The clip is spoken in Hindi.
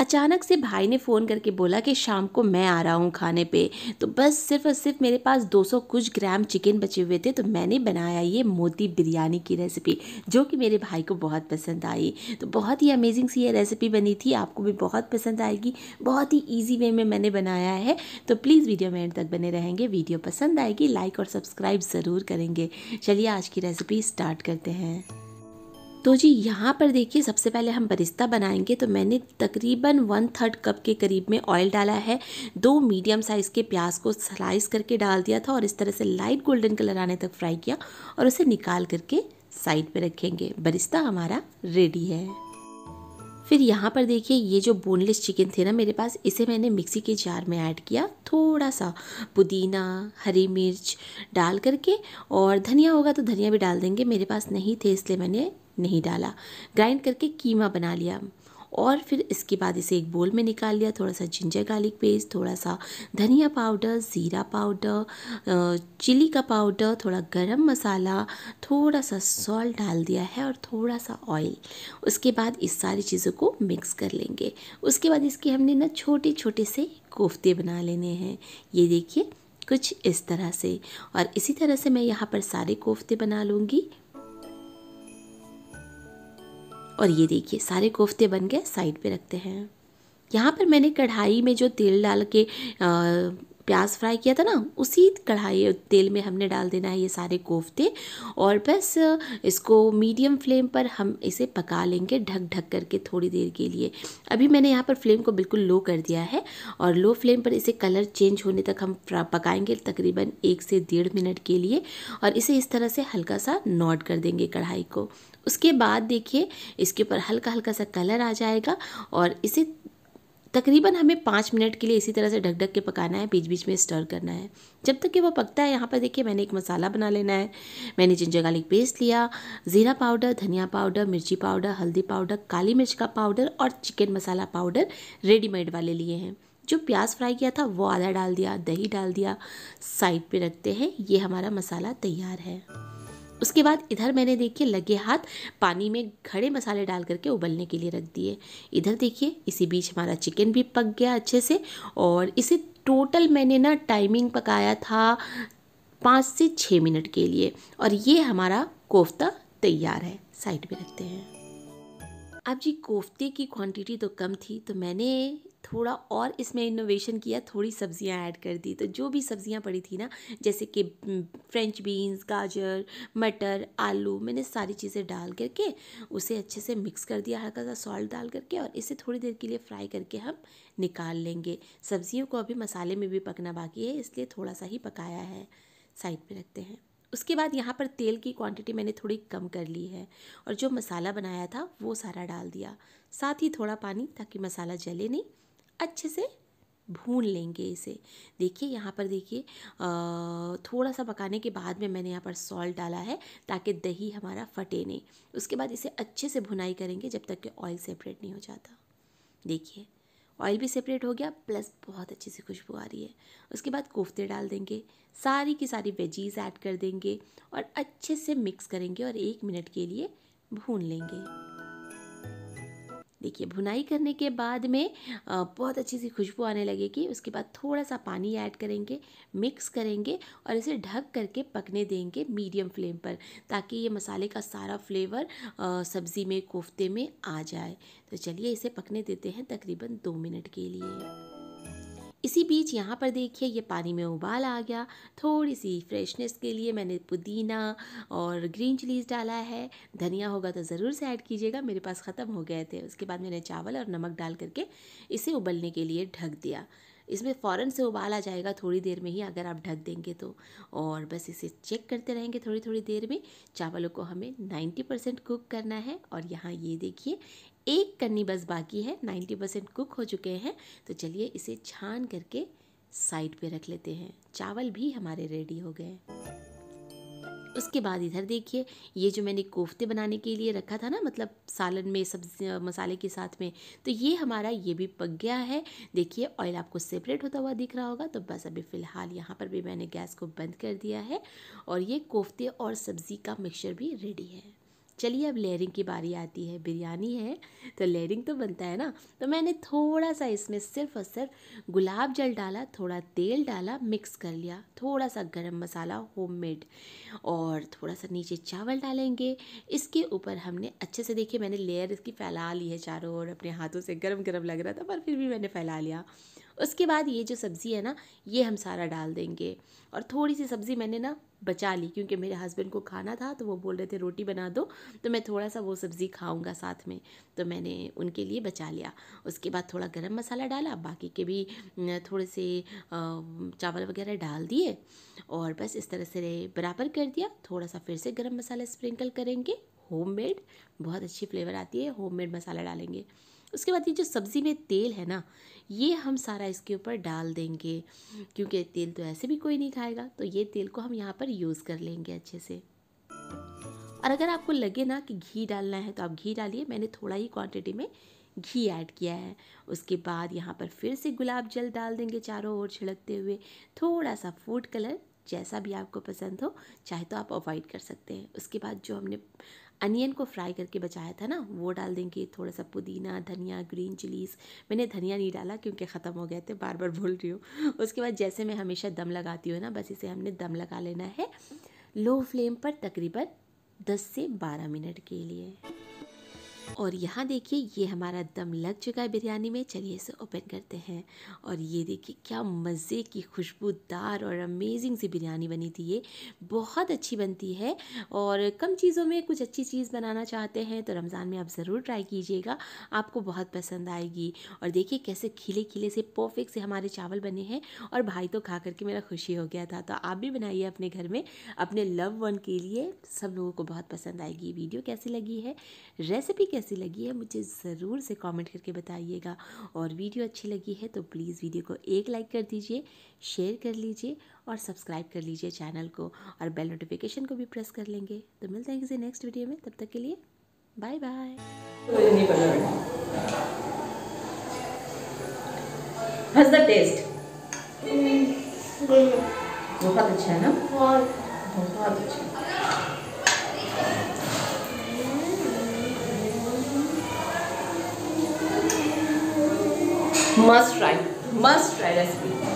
अचानक से भाई ने फ़ोन करके बोला कि शाम को मैं आ रहा हूँ खाने पे तो बस सिर्फ और सिर्फ मेरे पास 200 कुछ ग्राम चिकन बचे हुए थे तो मैंने बनाया ये मोती बिरयानी की रेसिपी जो कि मेरे भाई को बहुत पसंद आई तो बहुत ही अमेजिंग सी ये रेसिपी बनी थी आपको भी बहुत पसंद आएगी बहुत ही ईजी वे में मैंने बनाया है तो प्लीज़ वीडियो में एंड तक बने रहेंगे वीडियो पसंद आएगी लाइक और सब्सक्राइब ज़रूर करेंगे चलिए आज की रेसिपी स्टार्ट करते हैं तो जी यहाँ पर देखिए सबसे पहले हम बरिस्ता बनाएंगे तो मैंने तकरीबन वन थर्ड कप के करीब में ऑयल डाला है दो मीडियम साइज़ के प्याज को स्लाइस करके डाल दिया था और इस तरह से लाइट गोल्डन कलर आने तक फ्राई किया और उसे निकाल करके साइड पर रखेंगे बरिस्ता हमारा रेडी है फिर यहाँ पर देखिए ये जो बोनलेस चिकन थे ना मेरे पास इसे मैंने मिक्सी के जार में ऐड किया थोड़ा सा पुदीना हरी मिर्च डाल करके और धनिया होगा तो धनिया भी डाल देंगे मेरे पास नहीं थे इसलिए मैंने नहीं डाला ग्राइंड करके कीमा बना लिया और फिर इसके बाद इसे एक बोल में निकाल लिया थोड़ा सा जिंजर गार्लिक पेस्ट थोड़ा सा धनिया पाउडर ज़ीरा पाउडर चिली का पाउडर थोड़ा गरम मसाला थोड़ा सा सॉल्ट डाल दिया है और थोड़ा सा ऑयल उसके बाद इस सारी चीज़ों को मिक्स कर लेंगे उसके बाद इसके हमने ना छोटे छोटे से कोफ्ते बना लेने हैं ये देखिए कुछ इस तरह से और इसी तरह से मैं यहाँ पर सारे कोफ्ते बना लूँगी और ये देखिए सारे कोफ्ते बन गए साइड पे रखते हैं यहाँ पर मैंने कढ़ाई में जो तेल डाल के आ, प्याज फ्राई किया था ना उसी कढ़ाई तेल में हमने डाल देना है ये सारे कोफ्ते और बस इसको मीडियम फ्लेम पर हम इसे पका लेंगे ढक ढक करके थोड़ी देर के लिए अभी मैंने यहाँ पर फ्लेम को बिल्कुल लो कर दिया है और लो फ्लेम पर इसे कलर चेंज होने तक हम पकाएंगे तकरीबन एक से डेढ़ मिनट के लिए और इसे इस तरह से हल्का सा नॉट कर देंगे कढ़ाई को उसके बाद देखिए इसके ऊपर हल्का हल्का सा कलर आ जाएगा और इसे तकरीबन हमें पाँच मिनट के लिए इसी तरह से ढक ढक के पकाना है बीच बीच में स्टर करना है जब तक कि वो पकता है यहाँ पर देखिए मैंने एक मसाला बना लेना है मैंने जिंजर गार्लिक पेस्ट लिया ज़ीरा पाउडर धनिया पाउडर मिर्ची पाउडर हल्दी पाउडर काली मिर्च का पाउडर और चिकन मसाला पाउडर रेडीमेड वाले लिए हैं जो प्याज फ्राई किया था वो आधा डाल दिया दही डाल दिया साइड पे रखते हैं ये हमारा मसाला तैयार है उसके बाद इधर मैंने देखिए लगे हाथ पानी में खड़े मसाले डाल करके उबलने के लिए रख दिए इधर देखिए इसी बीच हमारा चिकन भी पक गया अच्छे से और इसे टोटल मैंने ना टाइमिंग पकाया था पाँच से छः मिनट के लिए और ये हमारा कोफ्ता तैयार है साइड में रखते हैं अब जी कोफ्ते की क्वांटिटी तो कम थी तो मैंने थोड़ा और इसमें इनोवेशन किया थोड़ी सब्ज़ियाँ ऐड कर दी तो जो भी सब्ज़ियाँ पड़ी थी ना जैसे कि फ्रेंच बीन्स गाजर मटर आलू मैंने सारी चीज़ें डाल करके उसे अच्छे से मिक्स कर दिया हल्का सा सॉल्ट डाल करके और इसे थोड़ी देर के लिए फ्राई करके हम निकाल लेंगे सब्ज़ियों को अभी मसाले में भी पकना बाकी है इसलिए थोड़ा सा ही पकाया है साइड पर रखते हैं उसके बाद यहाँ पर तेल की क्वांटिटी मैंने थोड़ी कम कर ली है और जो मसाला बनाया था वो सारा डाल दिया साथ ही थोड़ा पानी ताकि मसाला जले नहीं अच्छे से भून लेंगे इसे देखिए यहाँ पर देखिए थोड़ा सा पकाने के बाद में मैंने यहाँ पर सॉल्ट डाला है ताकि दही हमारा फटे नहीं उसके बाद इसे अच्छे से भुनाई करेंगे जब तक कि ऑयल सेपरेट नहीं हो जाता देखिए ऑयल भी सेपरेट हो गया प्लस बहुत अच्छी सी खुशबू आ रही है उसके बाद कोफ्ते डाल देंगे सारी की सारी वेजीज ऐड कर देंगे और अच्छे से मिक्स करेंगे और एक मिनट के लिए भून लेंगे देखिए भुनाई करने के बाद में बहुत अच्छी सी खुशबू आने लगेगी उसके बाद थोड़ा सा पानी ऐड करेंगे मिक्स करेंगे और इसे ढक करके पकने देंगे मीडियम फ्लेम पर ताकि ये मसाले का सारा फ्लेवर सब्ज़ी में कोफ्ते में आ जाए तो चलिए इसे पकने देते हैं तकरीबन दो मिनट के लिए इसी बीच यहाँ पर देखिए ये पानी में उबाल आ गया थोड़ी सी फ्रेशनेस के लिए मैंने पुदीना और ग्रीन चिलीज डाला है धनिया होगा तो ज़रूर से ऐड कीजिएगा मेरे पास ख़त्म हो गए थे उसके बाद मैंने चावल और नमक डाल करके इसे उबलने के लिए ढक दिया इसमें फ़ौरन से उबाल आ जाएगा थोड़ी देर में ही अगर आप ढक देंगे तो और बस इसे चेक करते रहेंगे थोड़ी थोड़ी देर में चावलों को हमें 90 परसेंट कुक करना है और यहाँ ये देखिए एक करनी बस बाकी है 90 परसेंट कुक हो चुके हैं तो चलिए इसे छान करके साइड पे रख लेते हैं चावल भी हमारे रेडी हो गए उसके बाद इधर देखिए ये जो मैंने कोफ्ते बनाने के लिए रखा था ना मतलब सालन में सब्जी मसाले के साथ में तो ये हमारा ये भी पक गया है देखिए ऑयल आपको सेपरेट होता हुआ दिख रहा होगा तो बस अभी फ़िलहाल यहाँ पर भी मैंने गैस को बंद कर दिया है और ये कोफ्ते और सब्ज़ी का मिक्सचर भी रेडी है चलिए अब लेयरिंग की बारी आती है बिरयानी है तो लेयरिंग तो बनता है ना तो मैंने थोड़ा सा इसमें सिर्फ और सिर्फ गुलाब जल डाला थोड़ा तेल डाला मिक्स कर लिया थोड़ा सा गरम मसाला होममेड और थोड़ा सा नीचे चावल डालेंगे इसके ऊपर हमने अच्छे से देखिए मैंने लेयर इसकी फैला ली है चारों ओर अपने हाथों से गर्म गर्म लग रहा था पर फिर भी मैंने फैला लिया उसके बाद ये जो सब्ज़ी है ना ये हम सारा डाल देंगे और थोड़ी सी सब्ज़ी मैंने ना बचा ली क्योंकि मेरे हस्बैंड को खाना था तो वो बोल रहे थे रोटी बना दो तो मैं थोड़ा सा वो सब्ज़ी खाऊंगा साथ में तो मैंने उनके लिए बचा लिया उसके बाद थोड़ा गरम मसाला डाला बाकी के भी थोड़े से चावल वगैरह डाल दिए और बस इस तरह से बराबर कर दिया थोड़ा सा फिर से गर्म मसाला स्प्रिंकल करेंगे होममेड बहुत अच्छी फ्लेवर आती है होममेड मसाला डालेंगे उसके बाद ये जो सब्ज़ी में तेल है ना ये हम सारा इसके ऊपर डाल देंगे क्योंकि तेल तो ऐसे भी कोई नहीं खाएगा तो ये तेल को हम यहाँ पर यूज़ कर लेंगे अच्छे से और अगर आपको लगे ना कि घी डालना है तो आप घी डालिए मैंने थोड़ा ही क्वांटिटी में घी ऐड किया है उसके बाद यहाँ पर फिर से गुलाब जल डाल देंगे चारों ओर छिड़कते हुए थोड़ा सा फूड कलर जैसा भी आपको पसंद हो चाहे तो आप अवॉइड कर सकते हैं उसके बाद जो हमने अनियन को फ्राई करके बचाया था ना वो डाल देंगे थोड़ा सा पुदीना धनिया ग्रीन चिलीज़ मैंने धनिया नहीं डाला क्योंकि ख़त्म हो गए थे बार बार बोल रही हूँ उसके बाद जैसे मैं हमेशा दम लगाती हूँ ना बस इसे हमने दम लगा लेना है लो फ्लेम पर तकरीबन दस से बारह मिनट के लिए और यहाँ देखिए ये हमारा दम लग चुका है बिरयानी में चलिए इसे ओपन करते हैं और ये देखिए क्या मज़े की खुशबूदार और अमेजिंग सी बिरयानी बनी थी ये बहुत अच्छी बनती है और कम चीज़ों में कुछ अच्छी चीज़ बनाना चाहते हैं तो रमज़ान में आप ज़रूर ट्राई कीजिएगा आपको बहुत पसंद आएगी और देखिए कैसे खिले खिले से परफेक्ट से हमारे चावल बने हैं और भाई तो खा करके मेरा खुशी हो गया था तो आप भी बनाइए अपने घर में अपने लव वन के लिए सब लोगों को बहुत पसंद आएगी वीडियो कैसी लगी है रेसिपी कैसी कैसी लगी है मुझे ज़रूर से कमेंट करके बताइएगा और वीडियो अच्छी लगी है तो प्लीज़ वीडियो को एक लाइक कर दीजिए शेयर कर लीजिए और सब्सक्राइब कर लीजिए चैनल को और बेल नोटिफिकेशन को भी प्रेस कर लेंगे तो मिलते हैं किसी नेक्स्ट वीडियो में तब तक के लिए बाय बाय hmm. बहुत अच्छा है ना हाँ। बहुत अच्छा must try must try recipe